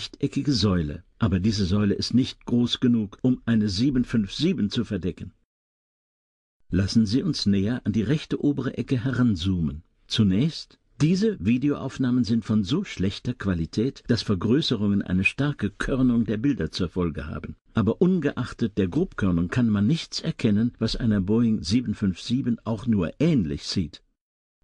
rechteckige Säule, aber diese Säule ist nicht groß genug, um eine 757 zu verdecken. Lassen Sie uns näher an die rechte obere Ecke heranzoomen. Zunächst, diese Videoaufnahmen sind von so schlechter Qualität, dass Vergrößerungen eine starke Körnung der Bilder zur Folge haben. Aber ungeachtet der Grobkörnung kann man nichts erkennen, was einer Boeing 757 auch nur ähnlich sieht.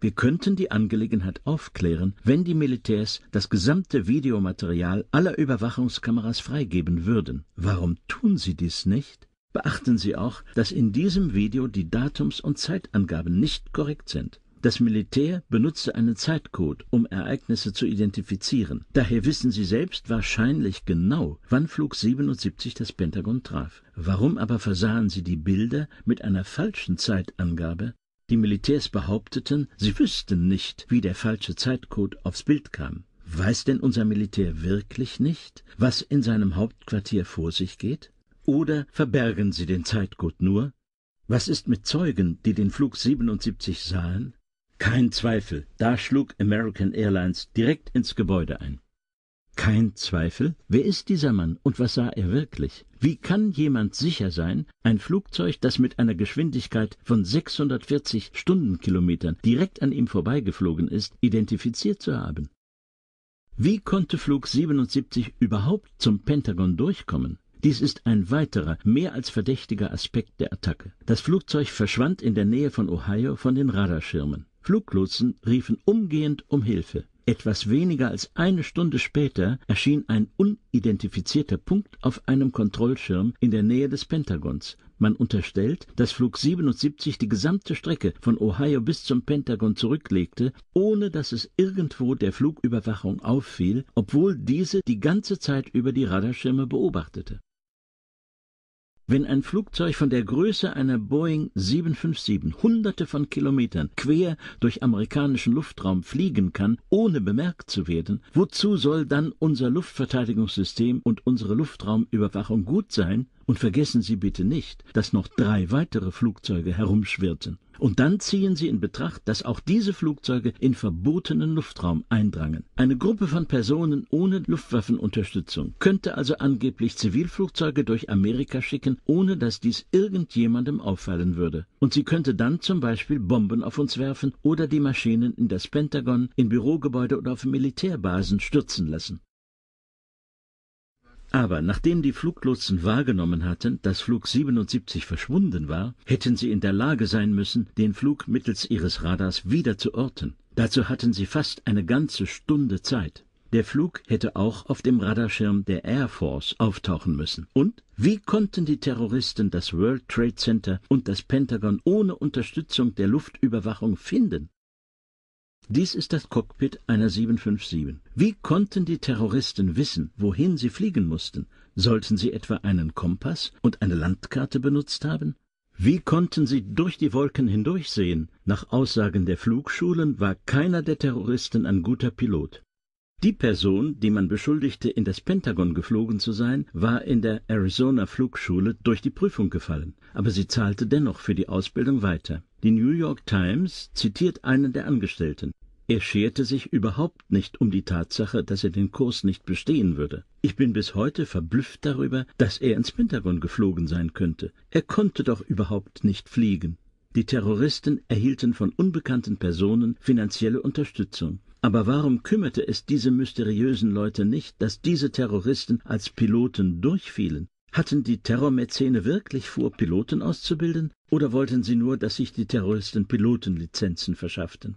Wir könnten die Angelegenheit aufklären, wenn die Militärs das gesamte Videomaterial aller Überwachungskameras freigeben würden. Warum tun sie dies nicht? Beachten Sie auch, dass in diesem Video die Datums- und Zeitangaben nicht korrekt sind. Das Militär benutzte einen Zeitcode, um Ereignisse zu identifizieren. Daher wissen Sie selbst wahrscheinlich genau, wann Flug 77 das Pentagon traf. Warum aber versahen Sie die Bilder mit einer falschen Zeitangabe die Militärs behaupteten, sie wüssten nicht, wie der falsche Zeitcode aufs Bild kam. Weiß denn unser Militär wirklich nicht, was in seinem Hauptquartier vor sich geht? Oder verbergen sie den Zeitcode nur? Was ist mit Zeugen, die den Flug 77 sahen? Kein Zweifel, da schlug American Airlines direkt ins Gebäude ein. Kein Zweifel? Wer ist dieser Mann und was sah er wirklich? Wie kann jemand sicher sein, ein Flugzeug, das mit einer Geschwindigkeit von 640 Stundenkilometern direkt an ihm vorbeigeflogen ist, identifiziert zu haben? Wie konnte Flug 77 überhaupt zum Pentagon durchkommen? Dies ist ein weiterer, mehr als verdächtiger Aspekt der Attacke. Das Flugzeug verschwand in der Nähe von Ohio von den Radarschirmen. Fluglotsen riefen umgehend um Hilfe etwas weniger als eine stunde später erschien ein unidentifizierter punkt auf einem kontrollschirm in der nähe des pentagons man unterstellt daß flug die gesamte strecke von ohio bis zum pentagon zurücklegte ohne daß es irgendwo der flugüberwachung auffiel obwohl diese die ganze zeit über die radarschirme beobachtete wenn ein Flugzeug von der Größe einer Boeing 757 hunderte von Kilometern quer durch amerikanischen Luftraum fliegen kann, ohne bemerkt zu werden, wozu soll dann unser Luftverteidigungssystem und unsere Luftraumüberwachung gut sein, und vergessen Sie bitte nicht, dass noch drei weitere Flugzeuge herumschwirrten. Und dann ziehen Sie in Betracht, dass auch diese Flugzeuge in verbotenen Luftraum eindrangen. Eine Gruppe von Personen ohne Luftwaffenunterstützung könnte also angeblich Zivilflugzeuge durch Amerika schicken, ohne dass dies irgendjemandem auffallen würde. Und sie könnte dann zum Beispiel Bomben auf uns werfen oder die Maschinen in das Pentagon, in Bürogebäude oder auf Militärbasen stürzen lassen. Aber nachdem die Fluglotsen wahrgenommen hatten, dass Flug 77 verschwunden war, hätten sie in der Lage sein müssen, den Flug mittels ihres Radars wieder zu orten. Dazu hatten sie fast eine ganze Stunde Zeit. Der Flug hätte auch auf dem Radarschirm der Air Force auftauchen müssen. Und wie konnten die Terroristen das World Trade Center und das Pentagon ohne Unterstützung der Luftüberwachung finden? Dies ist das Cockpit einer 757. Wie konnten die Terroristen wissen, wohin sie fliegen mussten? Sollten sie etwa einen Kompass und eine Landkarte benutzt haben? Wie konnten sie durch die Wolken hindurchsehen? Nach Aussagen der Flugschulen war keiner der Terroristen ein guter Pilot. Die Person, die man beschuldigte, in das Pentagon geflogen zu sein, war in der Arizona Flugschule durch die Prüfung gefallen, aber sie zahlte dennoch für die Ausbildung weiter. Die New York Times zitiert einen der Angestellten er scherte sich überhaupt nicht um die Tatsache, dass er den Kurs nicht bestehen würde. Ich bin bis heute verblüfft darüber, dass er ins Pentagon geflogen sein könnte. Er konnte doch überhaupt nicht fliegen. Die Terroristen erhielten von unbekannten Personen finanzielle Unterstützung. Aber warum kümmerte es diese mysteriösen Leute nicht, dass diese Terroristen als Piloten durchfielen? Hatten die Terrormäzene wirklich vor, Piloten auszubilden, oder wollten sie nur, dass sich die Terroristen Pilotenlizenzen verschafften?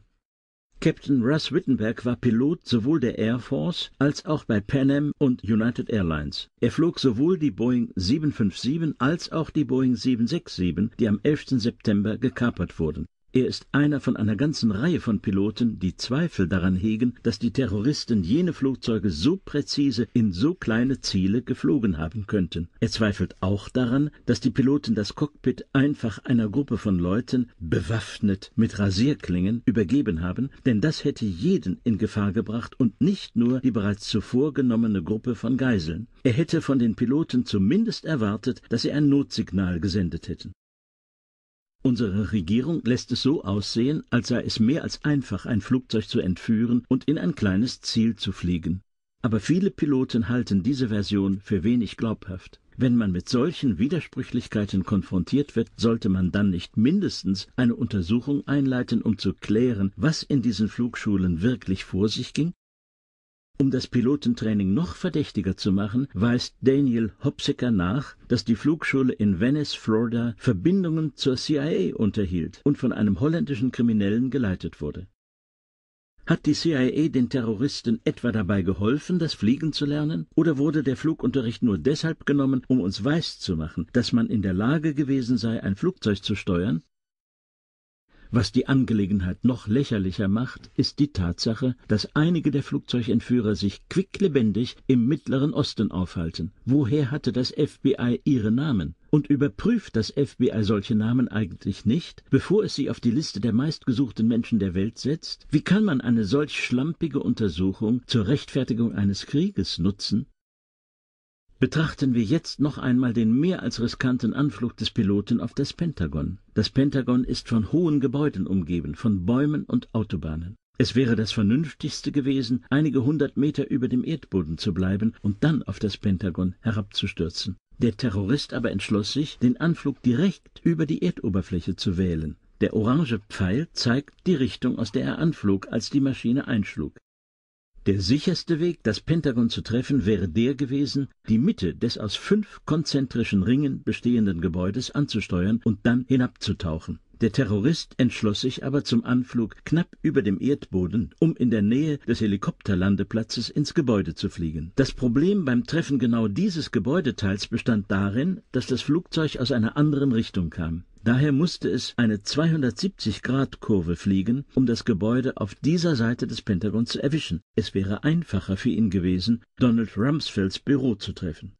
Captain Russ Wittenberg war Pilot sowohl der Air Force als auch bei Pan Am und United Airlines. Er flog sowohl die Boeing 757 als auch die Boeing 767, die am 11. September gekapert wurden er ist einer von einer ganzen Reihe von Piloten, die Zweifel daran hegen, dass die Terroristen jene Flugzeuge so präzise in so kleine Ziele geflogen haben könnten. Er zweifelt auch daran, dass die Piloten das Cockpit einfach einer Gruppe von Leuten, bewaffnet mit Rasierklingen, übergeben haben, denn das hätte jeden in Gefahr gebracht und nicht nur die bereits zuvor genommene Gruppe von Geiseln. Er hätte von den Piloten zumindest erwartet, dass sie ein Notsignal gesendet hätten. Unsere Regierung lässt es so aussehen, als sei es mehr als einfach, ein Flugzeug zu entführen und in ein kleines Ziel zu fliegen. Aber viele Piloten halten diese Version für wenig glaubhaft. Wenn man mit solchen Widersprüchlichkeiten konfrontiert wird, sollte man dann nicht mindestens eine Untersuchung einleiten, um zu klären, was in diesen Flugschulen wirklich vor sich ging um das Pilotentraining noch verdächtiger zu machen, weist Daniel Hopsecker nach, dass die Flugschule in Venice, Florida, Verbindungen zur CIA unterhielt und von einem holländischen Kriminellen geleitet wurde. Hat die CIA den Terroristen etwa dabei geholfen, das Fliegen zu lernen, oder wurde der Flugunterricht nur deshalb genommen, um uns weiszumachen, dass man in der Lage gewesen sei, ein Flugzeug zu steuern? Was die Angelegenheit noch lächerlicher macht, ist die Tatsache, dass einige der Flugzeugentführer sich quicklebendig im Mittleren Osten aufhalten. Woher hatte das FBI ihre Namen? Und überprüft das FBI solche Namen eigentlich nicht, bevor es sie auf die Liste der meistgesuchten Menschen der Welt setzt? Wie kann man eine solch schlampige Untersuchung zur Rechtfertigung eines Krieges nutzen? Betrachten wir jetzt noch einmal den mehr als riskanten Anflug des Piloten auf das Pentagon. Das Pentagon ist von hohen Gebäuden umgeben, von Bäumen und Autobahnen. Es wäre das Vernünftigste gewesen, einige hundert Meter über dem Erdboden zu bleiben und dann auf das Pentagon herabzustürzen. Der Terrorist aber entschloss sich, den Anflug direkt über die Erdoberfläche zu wählen. Der orange Pfeil zeigt die Richtung, aus der er anflog, als die Maschine einschlug. Der sicherste Weg, das Pentagon zu treffen, wäre der gewesen, die Mitte des aus fünf konzentrischen Ringen bestehenden Gebäudes anzusteuern und dann hinabzutauchen. Der Terrorist entschloss sich aber zum Anflug knapp über dem Erdboden, um in der Nähe des Helikopterlandeplatzes ins Gebäude zu fliegen. Das Problem beim Treffen genau dieses Gebäudeteils bestand darin, dass das Flugzeug aus einer anderen Richtung kam. Daher musste es eine 270-Grad-Kurve fliegen, um das Gebäude auf dieser Seite des Pentagons zu erwischen. Es wäre einfacher für ihn gewesen, Donald Rumsfelds Büro zu treffen.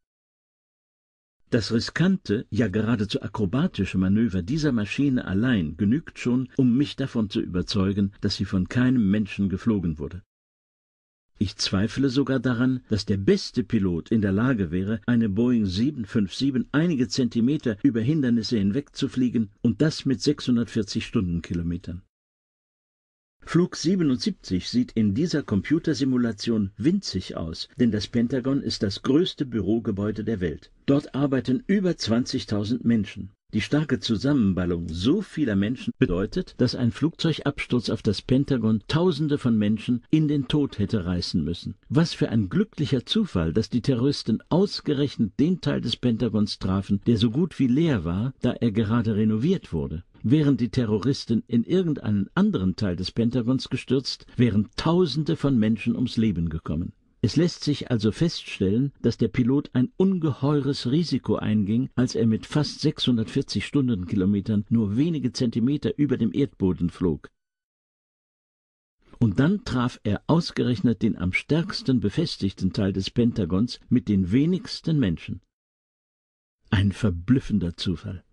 Das riskante, ja geradezu akrobatische Manöver dieser Maschine allein genügt schon, um mich davon zu überzeugen, dass sie von keinem Menschen geflogen wurde. Ich zweifle sogar daran, dass der beste Pilot in der Lage wäre, eine Boeing 757 einige Zentimeter über Hindernisse hinwegzufliegen und das mit 640 Stundenkilometern. Flug 77 sieht in dieser Computersimulation winzig aus, denn das Pentagon ist das größte Bürogebäude der Welt. Dort arbeiten über 20.000 Menschen. Die starke Zusammenballung so vieler Menschen bedeutet, dass ein Flugzeugabsturz auf das Pentagon Tausende von Menschen in den Tod hätte reißen müssen. Was für ein glücklicher Zufall, dass die Terroristen ausgerechnet den Teil des Pentagons trafen, der so gut wie leer war, da er gerade renoviert wurde. Wären die Terroristen in irgendeinen anderen Teil des Pentagons gestürzt, wären Tausende von Menschen ums Leben gekommen es läßt sich also feststellen daß der pilot ein ungeheures risiko einging als er mit fast 640 stundenkilometern nur wenige zentimeter über dem erdboden flog und dann traf er ausgerechnet den am stärksten befestigten teil des pentagons mit den wenigsten menschen ein verblüffender zufall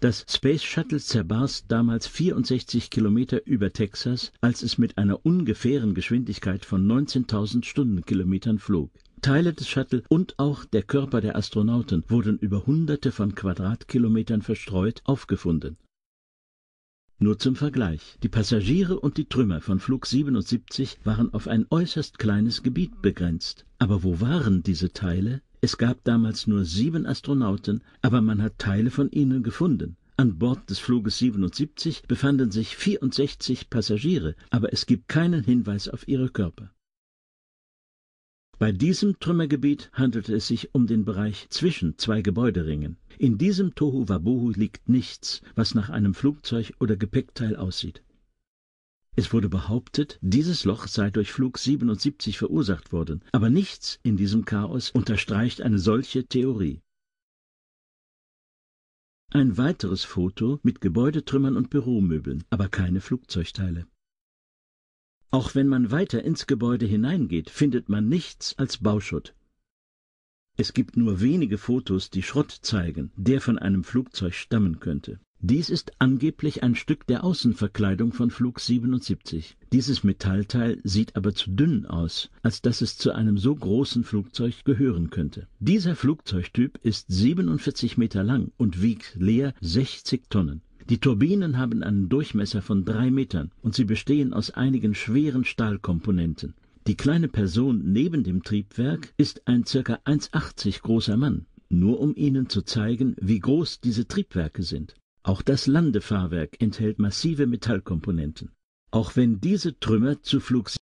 das Space Shuttle zerbarst damals 64 Kilometer über Texas, als es mit einer ungefähren Geschwindigkeit von 19.000 Stundenkilometern flog. Teile des Shuttle und auch der Körper der Astronauten wurden über Hunderte von Quadratkilometern verstreut aufgefunden. Nur zum Vergleich. Die Passagiere und die Trümmer von Flug 77 waren auf ein äußerst kleines Gebiet begrenzt. Aber wo waren diese Teile? es gab damals nur sieben Astronauten, aber man hat Teile von ihnen gefunden. An Bord des Fluges 77 befanden sich 64 Passagiere, aber es gibt keinen Hinweis auf ihre Körper. Bei diesem Trümmergebiet handelte es sich um den Bereich zwischen zwei Gebäuderingen. In diesem Tohu Tohuwabohu liegt nichts, was nach einem Flugzeug oder Gepäckteil aussieht. Es wurde behauptet, dieses Loch sei durch Flug 77 verursacht worden, aber nichts in diesem Chaos unterstreicht eine solche Theorie. Ein weiteres Foto mit Gebäudetrümmern und Büromöbeln, aber keine Flugzeugteile. Auch wenn man weiter ins Gebäude hineingeht, findet man nichts als Bauschutt. Es gibt nur wenige Fotos, die Schrott zeigen, der von einem Flugzeug stammen könnte. Dies ist angeblich ein Stück der Außenverkleidung von Flug 77. Dieses Metallteil sieht aber zu dünn aus, als dass es zu einem so großen Flugzeug gehören könnte. Dieser Flugzeugtyp ist 47 Meter lang und wiegt leer 60 Tonnen. Die Turbinen haben einen Durchmesser von drei Metern und sie bestehen aus einigen schweren Stahlkomponenten. Die kleine Person neben dem Triebwerk ist ein ca. 1,80 großer Mann, nur um Ihnen zu zeigen, wie groß diese Triebwerke sind auch das Landefahrwerk enthält massive Metallkomponenten. Auch wenn diese Trümmer zu Flug